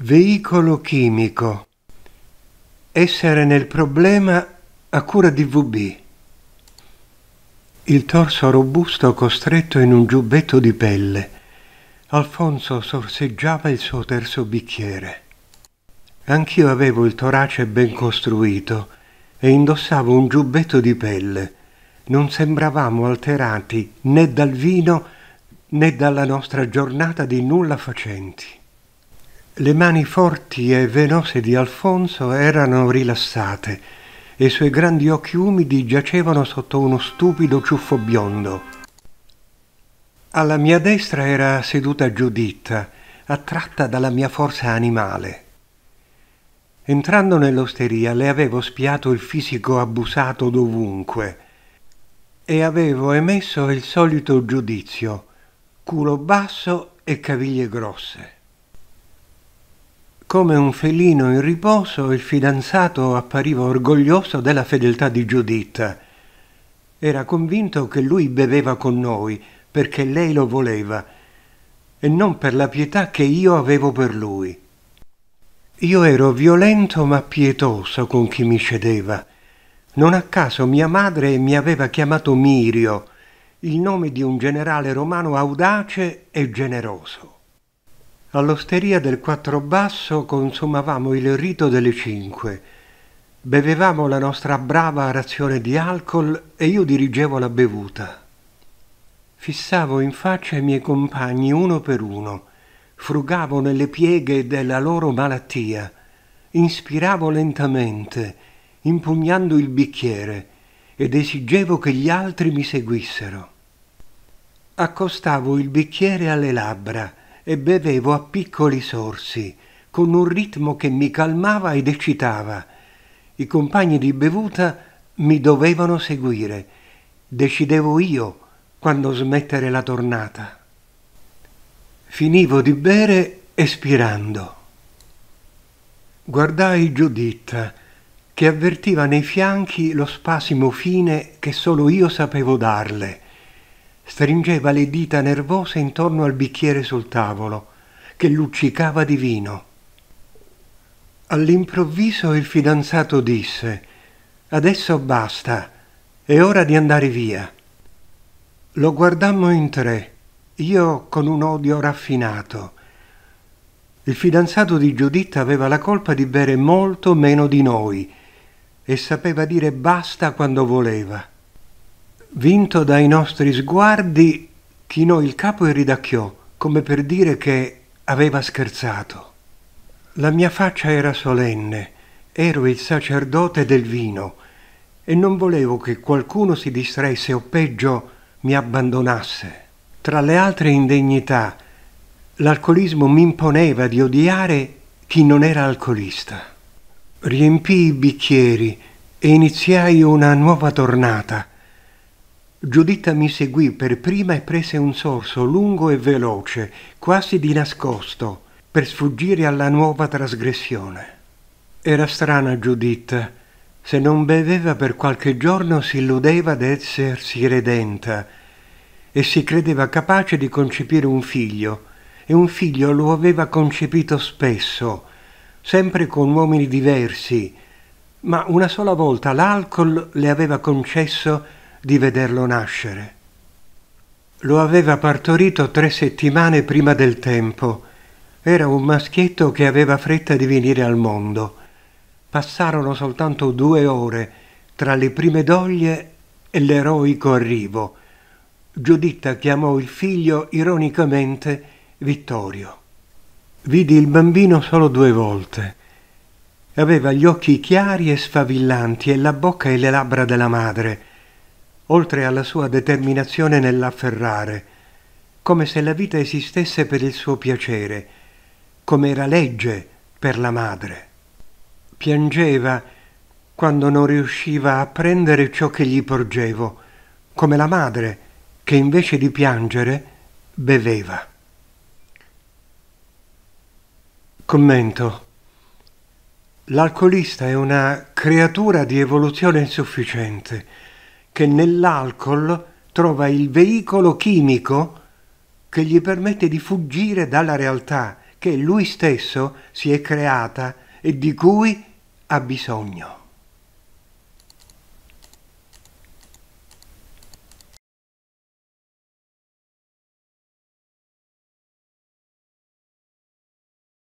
Veicolo chimico. Essere nel problema a cura di VB. Il torso robusto costretto in un giubbetto di pelle. Alfonso sorseggiava il suo terzo bicchiere. Anch'io avevo il torace ben costruito e indossavo un giubbetto di pelle. Non sembravamo alterati né dal vino né dalla nostra giornata di nulla facenti. Le mani forti e venose di Alfonso erano rilassate e i suoi grandi occhi umidi giacevano sotto uno stupido ciuffo biondo. Alla mia destra era seduta Giuditta, attratta dalla mia forza animale. Entrando nell'osteria le avevo spiato il fisico abusato dovunque e avevo emesso il solito giudizio, culo basso e caviglie grosse. Come un felino in riposo, il fidanzato appariva orgoglioso della fedeltà di Giuditta. Era convinto che lui beveva con noi perché lei lo voleva e non per la pietà che io avevo per lui. Io ero violento ma pietoso con chi mi cedeva. Non a caso mia madre mi aveva chiamato Mirio, il nome di un generale romano audace e generoso. All'osteria del Quattro Basso consumavamo il rito delle cinque. Bevevamo la nostra brava razione di alcol e io dirigevo la bevuta. Fissavo in faccia i miei compagni uno per uno, frugavo nelle pieghe della loro malattia, inspiravo lentamente, impugnando il bicchiere, ed esigevo che gli altri mi seguissero. Accostavo il bicchiere alle labbra, e bevevo a piccoli sorsi, con un ritmo che mi calmava ed eccitava. I compagni di bevuta mi dovevano seguire. Decidevo io quando smettere la tornata. Finivo di bere espirando. Guardai Giuditta, che avvertiva nei fianchi lo spasimo fine che solo io sapevo darle stringeva le dita nervose intorno al bicchiere sul tavolo, che luccicava di vino. All'improvviso il fidanzato disse Adesso basta, è ora di andare via. Lo guardammo in tre, io con un odio raffinato. Il fidanzato di Giuditta aveva la colpa di bere molto meno di noi e sapeva dire basta quando voleva. Vinto dai nostri sguardi, chinò il capo e ridacchiò, come per dire che aveva scherzato. La mia faccia era solenne, ero il sacerdote del vino e non volevo che qualcuno si distraesse o peggio mi abbandonasse. Tra le altre indegnità, l'alcolismo mi imponeva di odiare chi non era alcolista. Riempii i bicchieri e iniziai una nuova tornata Giuditta mi seguì per prima e prese un sorso lungo e veloce, quasi di nascosto, per sfuggire alla nuova trasgressione. Era strana Giuditta. Se non beveva per qualche giorno si illudeva d'essersi redenta e si credeva capace di concepire un figlio, e un figlio lo aveva concepito spesso, sempre con uomini diversi, ma una sola volta l'alcol le aveva concesso di vederlo nascere. Lo aveva partorito tre settimane prima del tempo. Era un maschietto che aveva fretta di venire al mondo. Passarono soltanto due ore tra le prime doglie e l'eroico arrivo. Giuditta chiamò il figlio ironicamente Vittorio. Vidi il bambino solo due volte. Aveva gli occhi chiari e sfavillanti e la bocca e le labbra della madre oltre alla sua determinazione nell'afferrare, come se la vita esistesse per il suo piacere, come era legge per la madre. Piangeva quando non riusciva a prendere ciò che gli porgevo, come la madre che invece di piangere beveva. Commento. L'alcolista è una creatura di evoluzione insufficiente che nell'alcol trova il veicolo chimico che gli permette di fuggire dalla realtà che lui stesso si è creata e di cui ha bisogno.